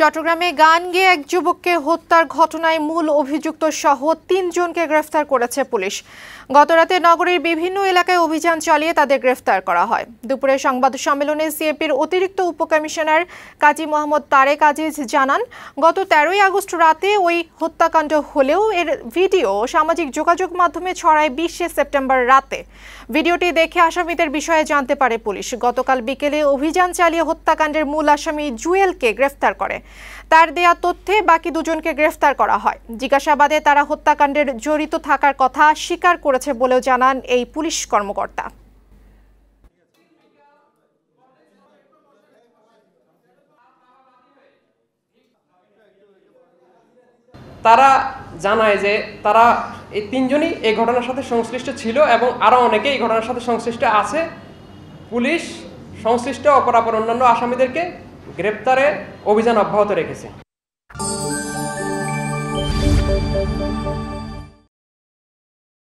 চট্টগ্রামে গান গেয়ে এক যুবককে হত্যার ঘটনায় মূল অভিযুক্ত সহ তিনজনকে গ্রেফতার করেছে পুলিশ গতরাতে নগরীর বিভিন্ন এলাকায় অভিযান চালিয়ে তাদের গ্রেফতার করা হয় দুপুরে সংবাদ সম্মেলনে সিএপির অতিরিক্ত উপকমিশনার কাজী মোহাম্মদ তারেক আজিজ জানান গত তেরোই আগস্ট রাতে ওই হত্যাকাণ্ড হলেও এর ভিডিও সামাজিক যোগাযোগ মাধ্যমে ছড়ায় বিশে সেপ্টেম্বর রাতে ভিডিওটি দেখে আসামিদের বিষয়ে জানতে পারে পুলিশ গতকাল বিকেলে অভিযান চালিয়ে হত্যাকাণ্ডের মূল আসামি জুয়েলকে গ্রেফতার করে তার দেয়া তথ্যে বাকি দুজনকে গ্রেফতার করা হয় জিজ্ঞাসাবাদে তারা হত্যাকাণ্ডের জড়িত থাকার কথা স্বীকার করেছে বলেও জানান এই পুলিশ কর্মকর্তা তারা জানায় যে তারা এই তিনজনই এই ঘটনার সাথে সংশ্লিষ্ট ছিল এবং আরও অনেকে এই ঘটনার সাথে সংশ্লিষ্ট আছে পুলিশ সংশ্লিষ্ট অপরাপর অন্যান্য আসামিদেরকে গ্রেপ্তারে অভিযান অব্যাহত রেখেছে